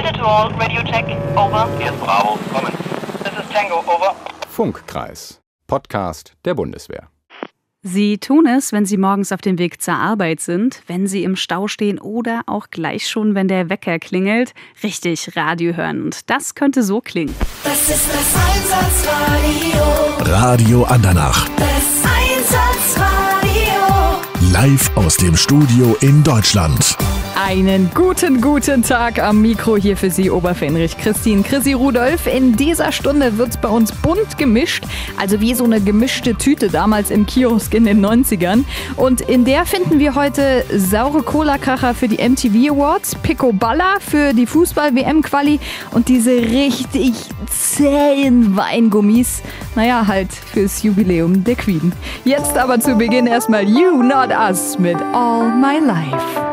Delta Hall, Radio Check, over. Hier ist Bravo, kommen. This is Tango, over. Funkkreis, Podcast der Bundeswehr. Sie tun es, wenn Sie morgens auf dem Weg zur Arbeit sind, wenn Sie im Stau stehen oder auch gleich schon, wenn der Wecker klingelt, richtig Radio hören. Und das könnte so klingen. Das ist das Einsatzradio. Radio Andernach. Das Einsatzradio. Live aus dem Studio in Deutschland. Einen guten, guten Tag am Mikro hier für Sie, Oberfähnrich Christine Chrissy Rudolf. In dieser Stunde wird es bei uns bunt gemischt, also wie so eine gemischte Tüte damals im Kiosk in den 90ern. Und in der finden wir heute saure Cola-Kracher für die MTV Awards, Pico Balla für die Fußball-WM-Quali und diese richtig zähen Weingummis. Naja, halt fürs Jubiläum der Queen. Jetzt aber zu Beginn erstmal You Not Us mit All My Life.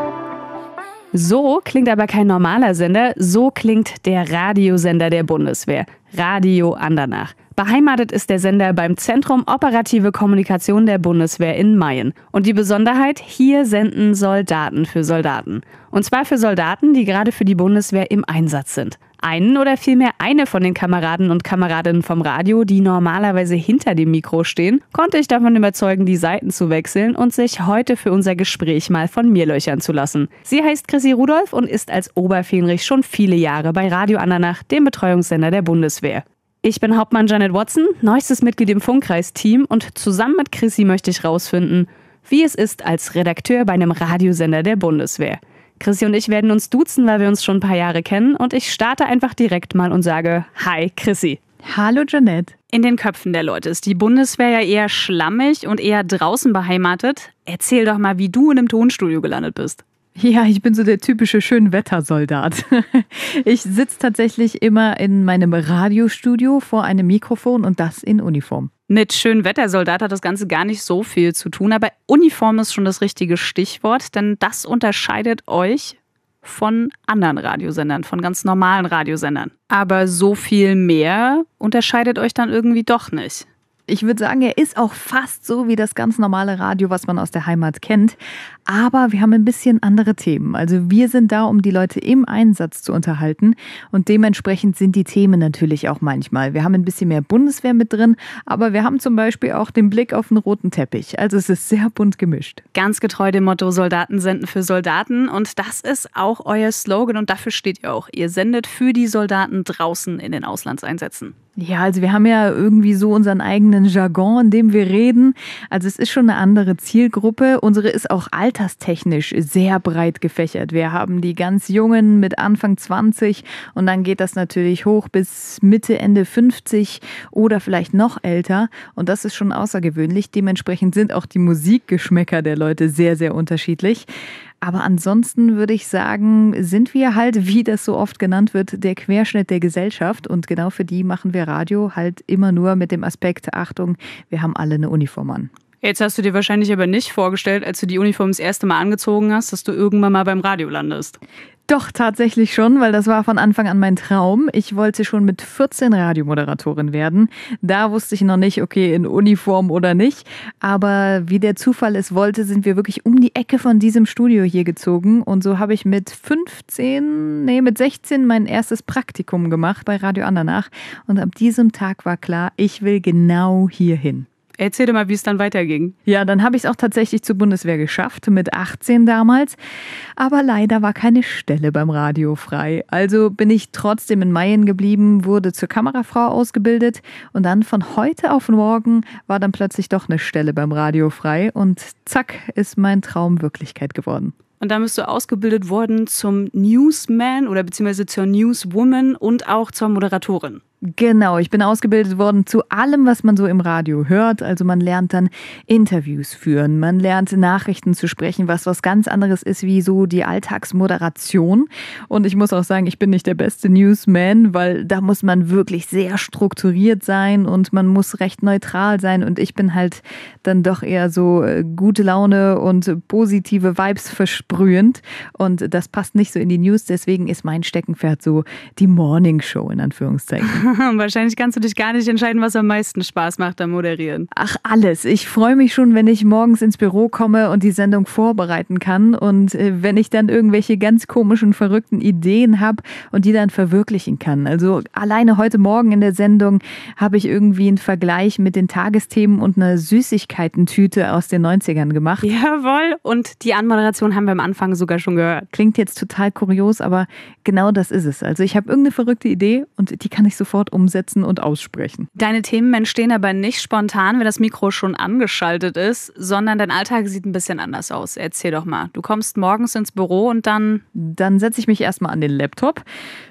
So klingt aber kein normaler Sender, so klingt der Radiosender der Bundeswehr, Radio Andernach. Beheimatet ist der Sender beim Zentrum Operative Kommunikation der Bundeswehr in Mayen. Und die Besonderheit, hier senden Soldaten für Soldaten. Und zwar für Soldaten, die gerade für die Bundeswehr im Einsatz sind einen oder vielmehr eine von den Kameraden und Kameradinnen vom Radio, die normalerweise hinter dem Mikro stehen, konnte ich davon überzeugen, die Seiten zu wechseln und sich heute für unser Gespräch mal von mir löchern zu lassen. Sie heißt Chrissy Rudolph und ist als Oberfähnrich schon viele Jahre bei Radio Andernach, dem Betreuungssender der Bundeswehr. Ich bin Hauptmann Janet Watson, neuestes Mitglied im Funkkreis-Team und zusammen mit Chrissy möchte ich rausfinden, wie es ist als Redakteur bei einem Radiosender der Bundeswehr. Chrissy und ich werden uns duzen, weil wir uns schon ein paar Jahre kennen und ich starte einfach direkt mal und sage Hi Chrissy. Hallo Janette. In den Köpfen der Leute ist die Bundeswehr ja eher schlammig und eher draußen beheimatet. Erzähl doch mal, wie du in einem Tonstudio gelandet bist. Ja, ich bin so der typische Schönwettersoldat. Ich sitze tatsächlich immer in meinem Radiostudio vor einem Mikrofon und das in Uniform. Mit Schönwettersoldat hat das Ganze gar nicht so viel zu tun, aber Uniform ist schon das richtige Stichwort, denn das unterscheidet euch von anderen Radiosendern, von ganz normalen Radiosendern. Aber so viel mehr unterscheidet euch dann irgendwie doch nicht. Ich würde sagen, er ist auch fast so wie das ganz normale Radio, was man aus der Heimat kennt. Aber wir haben ein bisschen andere Themen. Also wir sind da, um die Leute im Einsatz zu unterhalten. Und dementsprechend sind die Themen natürlich auch manchmal. Wir haben ein bisschen mehr Bundeswehr mit drin, aber wir haben zum Beispiel auch den Blick auf den roten Teppich. Also es ist sehr bunt gemischt. Ganz getreu dem Motto Soldaten senden für Soldaten. Und das ist auch euer Slogan und dafür steht ihr auch. Ihr sendet für die Soldaten draußen in den Auslandseinsätzen. Ja, also wir haben ja irgendwie so unseren eigenen Jargon, in dem wir reden. Also es ist schon eine andere Zielgruppe. Unsere ist auch alterstechnisch sehr breit gefächert. Wir haben die ganz Jungen mit Anfang 20 und dann geht das natürlich hoch bis Mitte, Ende 50 oder vielleicht noch älter. Und das ist schon außergewöhnlich. Dementsprechend sind auch die Musikgeschmäcker der Leute sehr, sehr unterschiedlich. Aber ansonsten würde ich sagen, sind wir halt, wie das so oft genannt wird, der Querschnitt der Gesellschaft. Und genau für die machen wir Radio halt immer nur mit dem Aspekt, Achtung, wir haben alle eine Uniform an. Jetzt hast du dir wahrscheinlich aber nicht vorgestellt, als du die Uniform das erste Mal angezogen hast, dass du irgendwann mal beim Radio landest. Doch, tatsächlich schon, weil das war von Anfang an mein Traum. Ich wollte schon mit 14 Radiomoderatorin werden. Da wusste ich noch nicht, okay, in Uniform oder nicht. Aber wie der Zufall es wollte, sind wir wirklich um die Ecke von diesem Studio hier gezogen. Und so habe ich mit 15, nee, mit 16 mein erstes Praktikum gemacht bei Radio Andernach. Und ab diesem Tag war klar, ich will genau hierhin. Erzähl dir mal, wie es dann weiterging. Ja, dann habe ich es auch tatsächlich zur Bundeswehr geschafft, mit 18 damals. Aber leider war keine Stelle beim Radio frei. Also bin ich trotzdem in Mayen geblieben, wurde zur Kamerafrau ausgebildet und dann von heute auf morgen war dann plötzlich doch eine Stelle beim Radio frei und zack ist mein Traum Wirklichkeit geworden. Und dann bist du ausgebildet worden zum Newsman oder beziehungsweise zur Newswoman und auch zur Moderatorin. Genau, ich bin ausgebildet worden zu allem, was man so im Radio hört. Also man lernt dann Interviews führen, man lernt Nachrichten zu sprechen, was was ganz anderes ist wie so die Alltagsmoderation. Und ich muss auch sagen, ich bin nicht der beste Newsman, weil da muss man wirklich sehr strukturiert sein und man muss recht neutral sein. Und ich bin halt dann doch eher so äh, gute Laune und positive Vibes versprühend. Und das passt nicht so in die News. Deswegen ist mein Steckenpferd so die Morning Show in Anführungszeichen. Wahrscheinlich kannst du dich gar nicht entscheiden, was am meisten Spaß macht am Moderieren. Ach, alles. Ich freue mich schon, wenn ich morgens ins Büro komme und die Sendung vorbereiten kann. Und äh, wenn ich dann irgendwelche ganz komischen, verrückten Ideen habe und die dann verwirklichen kann. Also alleine heute Morgen in der Sendung habe ich irgendwie einen Vergleich mit den Tagesthemen und einer Süßigkeiten-Tüte aus den 90ern gemacht. Jawohl. Und die Anmoderation haben wir am Anfang sogar schon gehört. Klingt jetzt total kurios, aber genau das ist es. Also ich habe irgendeine verrückte Idee und die kann ich sofort sofort umsetzen und aussprechen. Deine Themen entstehen aber nicht spontan, wenn das Mikro schon angeschaltet ist, sondern dein Alltag sieht ein bisschen anders aus. Erzähl doch mal. Du kommst morgens ins Büro und dann. Dann setze ich mich erstmal an den Laptop.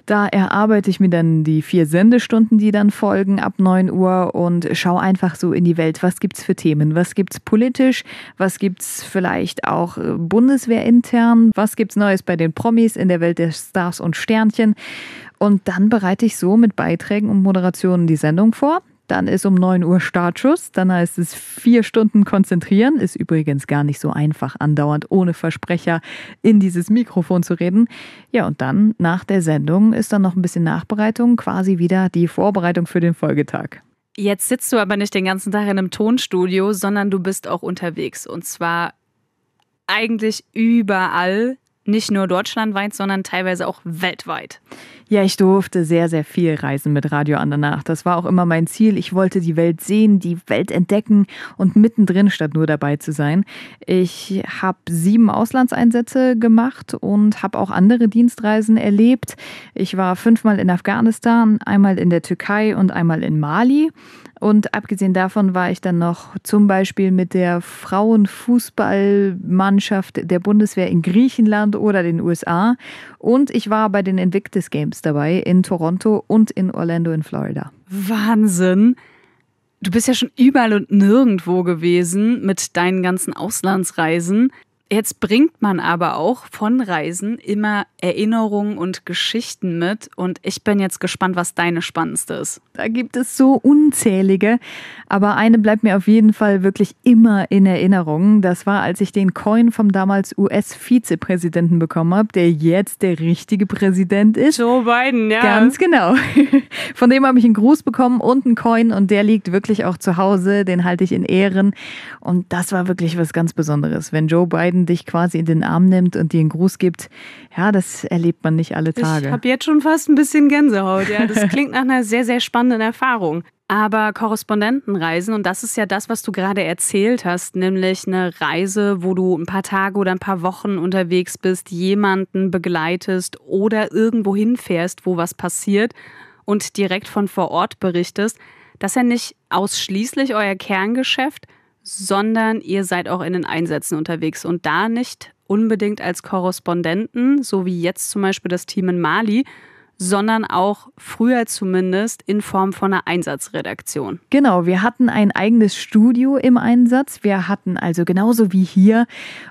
Da erarbeite ich mir dann die vier Sendestunden, die dann folgen ab 9 Uhr und schaue einfach so in die Welt. Was gibt es für Themen? Was gibt es politisch? Was gibt es vielleicht auch äh, bundeswehrintern? Was gibt es Neues bei den Promis in der Welt der Stars und Sternchen? Und dann bereite ich so mit Beiträgen und Moderationen die Sendung vor. Dann ist um 9 Uhr Startschuss. Dann heißt es vier Stunden konzentrieren. Ist übrigens gar nicht so einfach, andauernd ohne Versprecher in dieses Mikrofon zu reden. Ja, und dann nach der Sendung ist dann noch ein bisschen Nachbereitung, quasi wieder die Vorbereitung für den Folgetag. Jetzt sitzt du aber nicht den ganzen Tag in einem Tonstudio, sondern du bist auch unterwegs. Und zwar eigentlich überall, nicht nur deutschlandweit, sondern teilweise auch weltweit. Ja, ich durfte sehr, sehr viel reisen mit Radio Andernach. Das war auch immer mein Ziel. Ich wollte die Welt sehen, die Welt entdecken und mittendrin, statt nur dabei zu sein. Ich habe sieben Auslandseinsätze gemacht und habe auch andere Dienstreisen erlebt. Ich war fünfmal in Afghanistan, einmal in der Türkei und einmal in Mali. Und abgesehen davon war ich dann noch zum Beispiel mit der Frauenfußballmannschaft der Bundeswehr in Griechenland oder den USA. Und ich war bei den Invictus Games dabei in Toronto und in Orlando in Florida. Wahnsinn! Du bist ja schon überall und nirgendwo gewesen mit deinen ganzen Auslandsreisen. Jetzt bringt man aber auch von Reisen immer Erinnerungen und Geschichten mit. Und ich bin jetzt gespannt, was deine spannendste ist. Da gibt es so unzählige. Aber eine bleibt mir auf jeden Fall wirklich immer in Erinnerung. Das war, als ich den Coin vom damals US-Vizepräsidenten bekommen habe, der jetzt der richtige Präsident ist. Joe Biden, ja. Ganz genau. Von dem habe ich einen Gruß bekommen und einen Coin. Und der liegt wirklich auch zu Hause. Den halte ich in Ehren. Und das war wirklich was ganz Besonderes, wenn Joe Biden beiden dich quasi in den Arm nimmt und dir einen Gruß gibt, ja, das erlebt man nicht alle Tage. Ich habe jetzt schon fast ein bisschen Gänsehaut. Ja, das klingt nach einer sehr, sehr spannenden Erfahrung. Aber Korrespondentenreisen, und das ist ja das, was du gerade erzählt hast, nämlich eine Reise, wo du ein paar Tage oder ein paar Wochen unterwegs bist, jemanden begleitest oder irgendwo hinfährst, wo was passiert und direkt von vor Ort berichtest. Das ist ja nicht ausschließlich euer Kerngeschäft, sondern ihr seid auch in den Einsätzen unterwegs und da nicht unbedingt als Korrespondenten, so wie jetzt zum Beispiel das Team in Mali, sondern auch früher zumindest in Form von einer Einsatzredaktion. Genau, wir hatten ein eigenes Studio im Einsatz. Wir hatten also genauso wie hier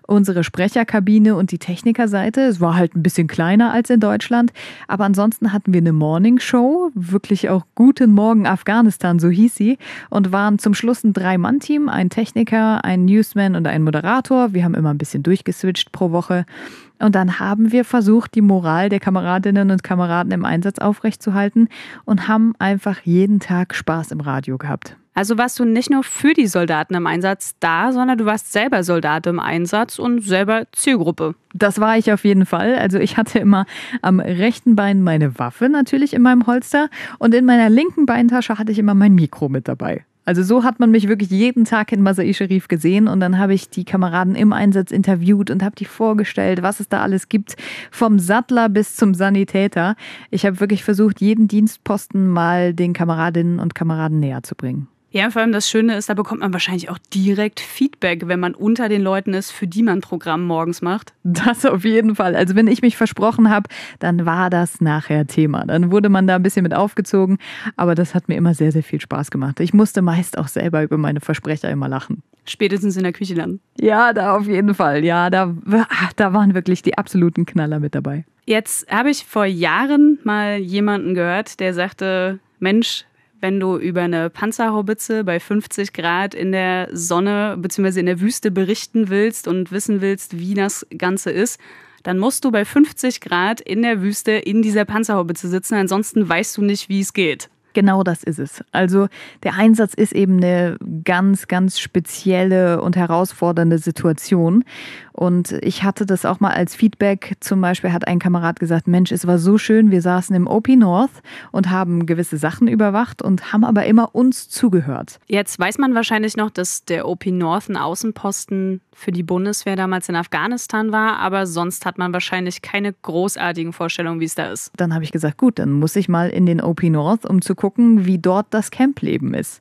unsere Sprecherkabine und die Technikerseite. Es war halt ein bisschen kleiner als in Deutschland, aber ansonsten hatten wir eine Morning Show, wirklich auch Guten Morgen Afghanistan, so hieß sie, und waren zum Schluss ein Drei-Mann-Team, ein Techniker, ein Newsman und ein Moderator. Wir haben immer ein bisschen durchgeswitcht pro Woche. Und dann haben wir versucht, die Moral der Kameradinnen und Kameraden im Einsatz aufrechtzuhalten und haben einfach jeden Tag Spaß im Radio gehabt. Also warst du nicht nur für die Soldaten im Einsatz da, sondern du warst selber Soldat im Einsatz und selber Zielgruppe. Das war ich auf jeden Fall. Also ich hatte immer am rechten Bein meine Waffe natürlich in meinem Holster und in meiner linken Beintasche hatte ich immer mein Mikro mit dabei. Also so hat man mich wirklich jeden Tag in Masai Sharif gesehen und dann habe ich die Kameraden im Einsatz interviewt und habe die vorgestellt, was es da alles gibt, vom Sattler bis zum Sanitäter. Ich habe wirklich versucht, jeden Dienstposten mal den Kameradinnen und Kameraden näher zu bringen. Ja, vor allem das Schöne ist, da bekommt man wahrscheinlich auch direkt Feedback, wenn man unter den Leuten ist, für die man Programm morgens macht. Das auf jeden Fall. Also wenn ich mich versprochen habe, dann war das nachher Thema. Dann wurde man da ein bisschen mit aufgezogen, aber das hat mir immer sehr, sehr viel Spaß gemacht. Ich musste meist auch selber über meine Versprecher immer lachen. Spätestens in der Küche dann. Ja, da auf jeden Fall. Ja, da, ah, da waren wirklich die absoluten Knaller mit dabei. Jetzt habe ich vor Jahren mal jemanden gehört, der sagte, Mensch, wenn du über eine Panzerhaubitze bei 50 Grad in der Sonne bzw. in der Wüste berichten willst und wissen willst, wie das Ganze ist, dann musst du bei 50 Grad in der Wüste in dieser Panzerhaubitze sitzen, ansonsten weißt du nicht, wie es geht. Genau das ist es. Also der Einsatz ist eben eine ganz, ganz spezielle und herausfordernde Situation. Und ich hatte das auch mal als Feedback. Zum Beispiel hat ein Kamerad gesagt, Mensch, es war so schön, wir saßen im OP North und haben gewisse Sachen überwacht und haben aber immer uns zugehört. Jetzt weiß man wahrscheinlich noch, dass der OP North ein Außenposten für die Bundeswehr damals in Afghanistan war, aber sonst hat man wahrscheinlich keine großartigen Vorstellungen, wie es da ist. Dann habe ich gesagt, gut, dann muss ich mal in den OP North, um zu gucken, wie dort das Campleben ist.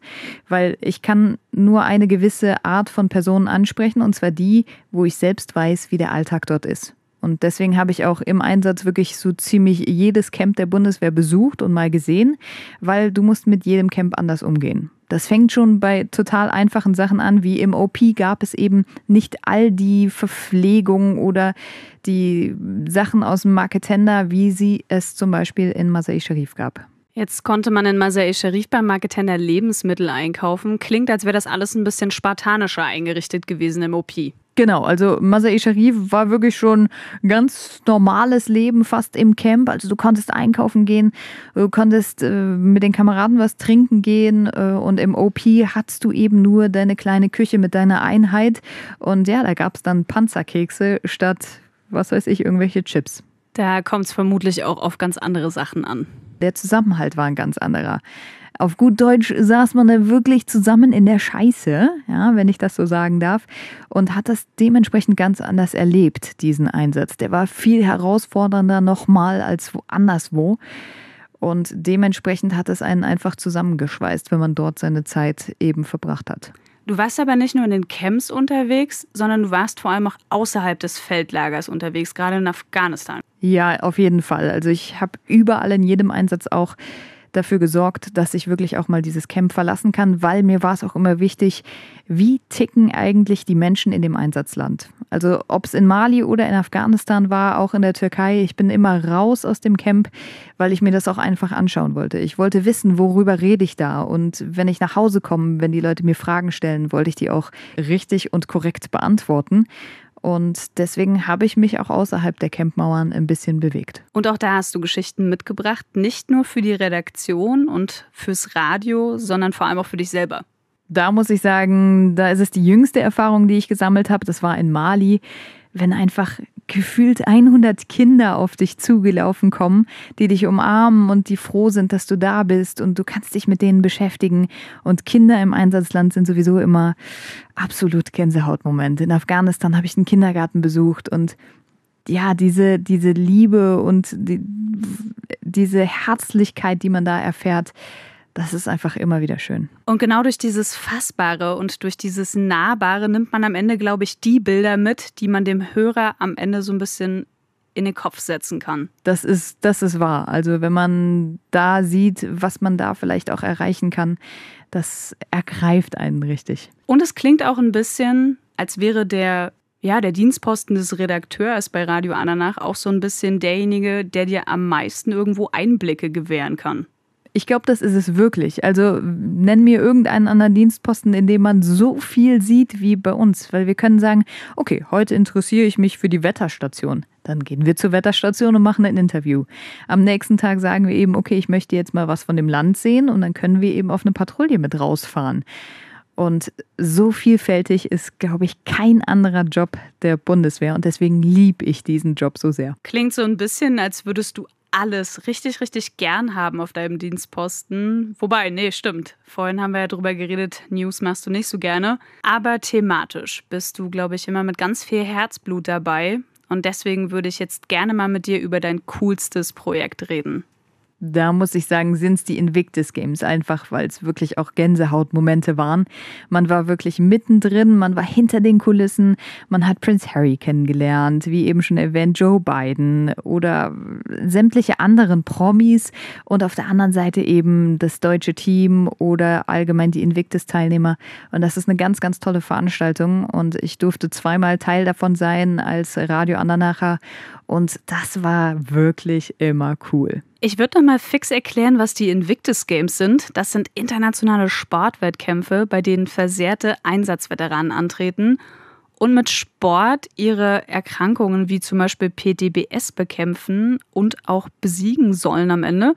Weil ich kann nur eine gewisse Art von Personen ansprechen, und zwar die, wo ich selbst weiß, wie der Alltag dort ist. Und deswegen habe ich auch im Einsatz wirklich so ziemlich jedes Camp der Bundeswehr besucht und mal gesehen, weil du musst mit jedem Camp anders umgehen. Das fängt schon bei total einfachen Sachen an, wie im OP gab es eben nicht all die Verpflegung oder die Sachen aus dem Marketender, wie sie es zum Beispiel in Masai Sharif gab. Jetzt konnte man in Masai Sharif beim Marketender Lebensmittel einkaufen. Klingt, als wäre das alles ein bisschen spartanischer eingerichtet gewesen im OP. Genau, also Masai Sharif war wirklich schon ganz normales Leben fast im Camp. Also du konntest einkaufen gehen, du konntest äh, mit den Kameraden was trinken gehen äh, und im OP hattest du eben nur deine kleine Küche mit deiner Einheit. Und ja, da gab es dann Panzerkekse statt, was weiß ich, irgendwelche Chips. Da kommt es vermutlich auch auf ganz andere Sachen an. Der Zusammenhalt war ein ganz anderer. Auf gut Deutsch saß man da wirklich zusammen in der Scheiße, ja, wenn ich das so sagen darf, und hat das dementsprechend ganz anders erlebt, diesen Einsatz. Der war viel herausfordernder nochmal als anderswo. Und dementsprechend hat es einen einfach zusammengeschweißt, wenn man dort seine Zeit eben verbracht hat. Du warst aber nicht nur in den Camps unterwegs, sondern du warst vor allem auch außerhalb des Feldlagers unterwegs, gerade in Afghanistan. Ja, auf jeden Fall. Also ich habe überall in jedem Einsatz auch dafür gesorgt, dass ich wirklich auch mal dieses Camp verlassen kann, weil mir war es auch immer wichtig, wie ticken eigentlich die Menschen in dem Einsatzland. Also ob es in Mali oder in Afghanistan war, auch in der Türkei, ich bin immer raus aus dem Camp, weil ich mir das auch einfach anschauen wollte. Ich wollte wissen, worüber rede ich da. Und wenn ich nach Hause komme, wenn die Leute mir Fragen stellen, wollte ich die auch richtig und korrekt beantworten. Und deswegen habe ich mich auch außerhalb der Campmauern ein bisschen bewegt. Und auch da hast du Geschichten mitgebracht, nicht nur für die Redaktion und fürs Radio, sondern vor allem auch für dich selber. Da muss ich sagen, da ist es die jüngste Erfahrung, die ich gesammelt habe. Das war in Mali wenn einfach gefühlt 100 Kinder auf dich zugelaufen kommen, die dich umarmen und die froh sind, dass du da bist und du kannst dich mit denen beschäftigen. Und Kinder im Einsatzland sind sowieso immer absolut Gänsehautmoment. In Afghanistan habe ich einen Kindergarten besucht und ja, diese, diese Liebe und die, diese Herzlichkeit, die man da erfährt, das ist einfach immer wieder schön. Und genau durch dieses Fassbare und durch dieses Nahbare nimmt man am Ende, glaube ich, die Bilder mit, die man dem Hörer am Ende so ein bisschen in den Kopf setzen kann. Das ist, das ist wahr. Also wenn man da sieht, was man da vielleicht auch erreichen kann, das ergreift einen richtig. Und es klingt auch ein bisschen, als wäre der, ja, der Dienstposten des Redakteurs bei Radio Ananach auch so ein bisschen derjenige, der dir am meisten irgendwo Einblicke gewähren kann. Ich glaube, das ist es wirklich. Also nenn mir irgendeinen anderen Dienstposten, in dem man so viel sieht wie bei uns. Weil wir können sagen, okay, heute interessiere ich mich für die Wetterstation. Dann gehen wir zur Wetterstation und machen ein Interview. Am nächsten Tag sagen wir eben, okay, ich möchte jetzt mal was von dem Land sehen und dann können wir eben auf eine Patrouille mit rausfahren. Und so vielfältig ist, glaube ich, kein anderer Job der Bundeswehr. Und deswegen liebe ich diesen Job so sehr. Klingt so ein bisschen, als würdest du alles richtig, richtig gern haben auf deinem Dienstposten. Wobei, nee, stimmt. Vorhin haben wir ja drüber geredet, News machst du nicht so gerne. Aber thematisch bist du, glaube ich, immer mit ganz viel Herzblut dabei. Und deswegen würde ich jetzt gerne mal mit dir über dein coolstes Projekt reden. Da muss ich sagen, sind es die Invictus Games, einfach weil es wirklich auch Gänsehautmomente waren. Man war wirklich mittendrin, man war hinter den Kulissen, man hat Prince Harry kennengelernt, wie eben schon erwähnt, Joe Biden oder sämtliche anderen Promis und auf der anderen Seite eben das deutsche Team oder allgemein die Invictus-Teilnehmer. Und das ist eine ganz, ganz tolle Veranstaltung und ich durfte zweimal Teil davon sein als Radio Andanacher und das war wirklich immer cool. Ich würde noch mal fix erklären, was die Invictus Games sind. Das sind internationale Sportwettkämpfe, bei denen versehrte Einsatzveteranen antreten und mit Sport ihre Erkrankungen wie zum Beispiel PDBS bekämpfen und auch besiegen sollen am Ende.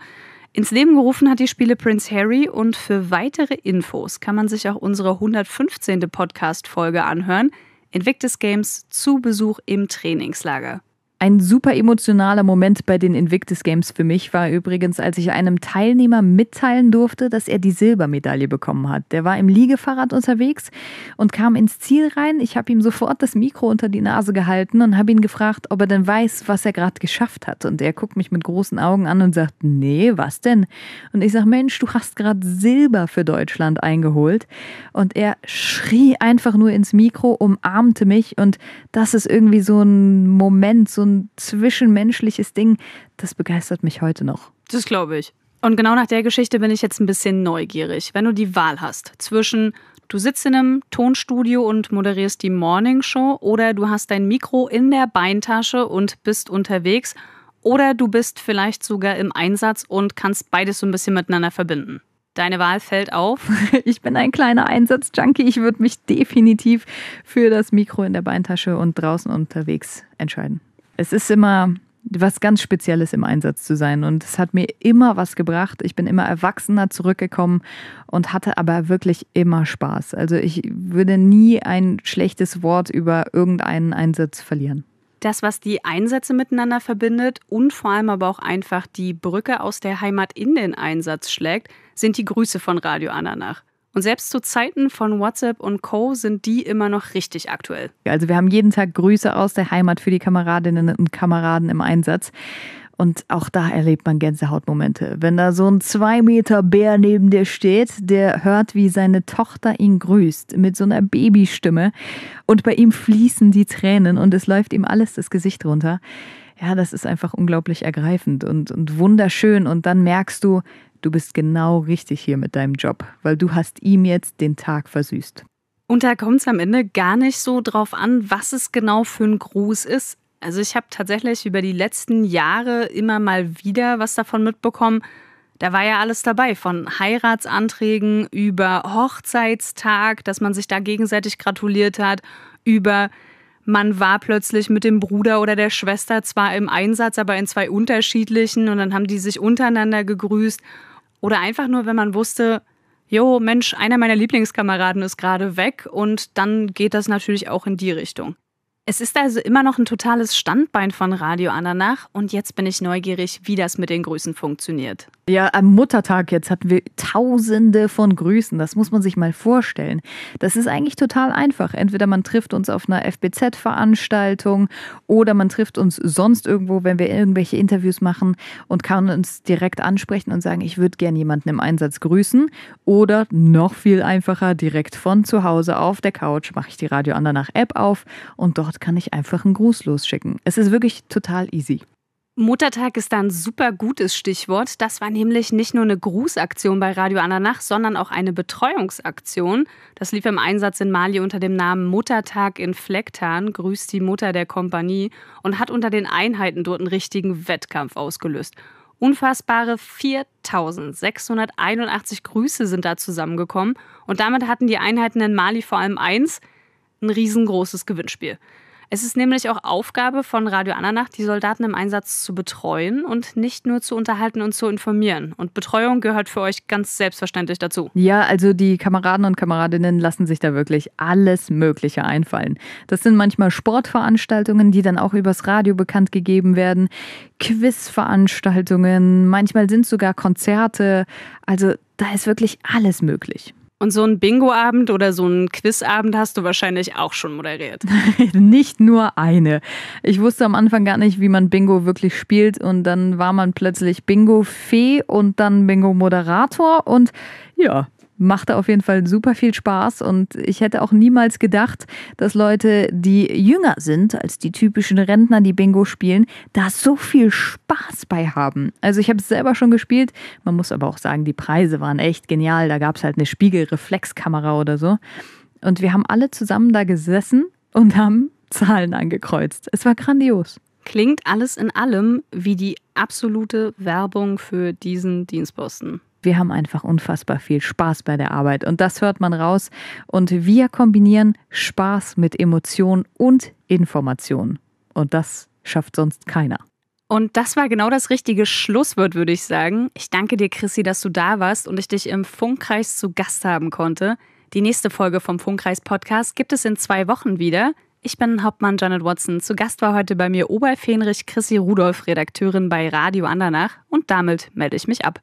Ins Leben gerufen hat die Spiele Prince Harry und für weitere Infos kann man sich auch unsere 115. Podcast-Folge anhören. Invictus Games zu Besuch im Trainingslager. Ein super emotionaler Moment bei den Invictus Games für mich war übrigens, als ich einem Teilnehmer mitteilen durfte, dass er die Silbermedaille bekommen hat. Der war im Liegefahrrad unterwegs und kam ins Ziel rein. Ich habe ihm sofort das Mikro unter die Nase gehalten und habe ihn gefragt, ob er denn weiß, was er gerade geschafft hat. Und er guckt mich mit großen Augen an und sagt, nee, was denn? Und ich sage, Mensch, du hast gerade Silber für Deutschland eingeholt. Und er schrie einfach nur ins Mikro, umarmte mich. Und das ist irgendwie so ein Moment, so ein ein zwischenmenschliches Ding, das begeistert mich heute noch. Das glaube ich. Und genau nach der Geschichte bin ich jetzt ein bisschen neugierig. Wenn du die Wahl hast zwischen du sitzt in einem Tonstudio und moderierst die Morning Show oder du hast dein Mikro in der Beintasche und bist unterwegs oder du bist vielleicht sogar im Einsatz und kannst beides so ein bisschen miteinander verbinden. Deine Wahl fällt auf. Ich bin ein kleiner Einsatzjunkie. Ich würde mich definitiv für das Mikro in der Beintasche und draußen unterwegs entscheiden es ist immer was ganz Spezielles im Einsatz zu sein. Und es hat mir immer was gebracht. Ich bin immer erwachsener zurückgekommen und hatte aber wirklich immer Spaß. Also ich würde nie ein schlechtes Wort über irgendeinen Einsatz verlieren. Das, was die Einsätze miteinander verbindet und vor allem aber auch einfach die Brücke aus der Heimat in den Einsatz schlägt, sind die Grüße von Radio Ananach. Und selbst zu Zeiten von WhatsApp und Co sind die immer noch richtig aktuell. Also wir haben jeden Tag Grüße aus der Heimat für die Kameradinnen und Kameraden im Einsatz. Und auch da erlebt man Gänsehautmomente. Wenn da so ein 2 Meter Bär neben dir steht, der hört, wie seine Tochter ihn grüßt, mit so einer Babystimme. Und bei ihm fließen die Tränen und es läuft ihm alles das Gesicht runter. Ja, das ist einfach unglaublich ergreifend und, und wunderschön. Und dann merkst du, du bist genau richtig hier mit deinem Job, weil du hast ihm jetzt den Tag versüßt. Und da kommt es am Ende gar nicht so drauf an, was es genau für ein Gruß ist. Also ich habe tatsächlich über die letzten Jahre immer mal wieder was davon mitbekommen. Da war ja alles dabei, von Heiratsanträgen über Hochzeitstag, dass man sich da gegenseitig gratuliert hat, über man war plötzlich mit dem Bruder oder der Schwester zwar im Einsatz, aber in zwei unterschiedlichen und dann haben die sich untereinander gegrüßt oder einfach nur, wenn man wusste, jo, Mensch, einer meiner Lieblingskameraden ist gerade weg und dann geht das natürlich auch in die Richtung. Es ist also immer noch ein totales Standbein von Radio Ananach und jetzt bin ich neugierig, wie das mit den Grüßen funktioniert. Ja, am Muttertag jetzt hatten wir tausende von Grüßen. Das muss man sich mal vorstellen. Das ist eigentlich total einfach. Entweder man trifft uns auf einer FBZ-Veranstaltung oder man trifft uns sonst irgendwo, wenn wir irgendwelche Interviews machen und kann uns direkt ansprechen und sagen, ich würde gern jemanden im Einsatz grüßen. Oder noch viel einfacher, direkt von zu Hause auf der Couch mache ich die Radio Andernach App auf und dort kann ich einfach einen Gruß losschicken. Es ist wirklich total easy. Muttertag ist da ein super gutes Stichwort. Das war nämlich nicht nur eine Grußaktion bei Radio Ananach, sondern auch eine Betreuungsaktion. Das lief im Einsatz in Mali unter dem Namen Muttertag in Flecktan, grüßt die Mutter der Kompanie und hat unter den Einheiten dort einen richtigen Wettkampf ausgelöst. Unfassbare 4681 Grüße sind da zusammengekommen und damit hatten die Einheiten in Mali vor allem eins, ein riesengroßes Gewinnspiel. Es ist nämlich auch Aufgabe von Radio Ananacht, die Soldaten im Einsatz zu betreuen und nicht nur zu unterhalten und zu informieren. Und Betreuung gehört für euch ganz selbstverständlich dazu. Ja, also die Kameraden und Kameradinnen lassen sich da wirklich alles Mögliche einfallen. Das sind manchmal Sportveranstaltungen, die dann auch übers Radio bekannt gegeben werden, Quizveranstaltungen, manchmal sind sogar Konzerte. Also da ist wirklich alles möglich. Und so ein Bingo-Abend oder so ein Quiz-Abend hast du wahrscheinlich auch schon moderiert. nicht nur eine. Ich wusste am Anfang gar nicht, wie man Bingo wirklich spielt und dann war man plötzlich Bingo-Fee und dann Bingo-Moderator und ja, machte auf jeden Fall super viel Spaß und ich hätte auch niemals gedacht, dass Leute, die jünger sind als die typischen Rentner, die Bingo spielen, da so viel Spaß bei haben. Also ich habe es selber schon gespielt, man muss aber auch sagen, die Preise waren echt genial, da gab es halt eine Spiegelreflexkamera oder so. Und wir haben alle zusammen da gesessen und haben Zahlen angekreuzt. Es war grandios. Klingt alles in allem wie die absolute Werbung für diesen Dienstposten wir haben einfach unfassbar viel Spaß bei der Arbeit und das hört man raus. Und wir kombinieren Spaß mit Emotion und Information. Und das schafft sonst keiner. Und das war genau das richtige Schlusswort, würde ich sagen. Ich danke dir, Chrissy, dass du da warst und ich dich im Funkkreis zu Gast haben konnte. Die nächste Folge vom Funkkreis Podcast gibt es in zwei Wochen wieder. Ich bin Hauptmann Janet Watson. Zu Gast war heute bei mir Oberfähnrich Chrissy Rudolph, Redakteurin bei Radio Andernach. Und damit melde ich mich ab.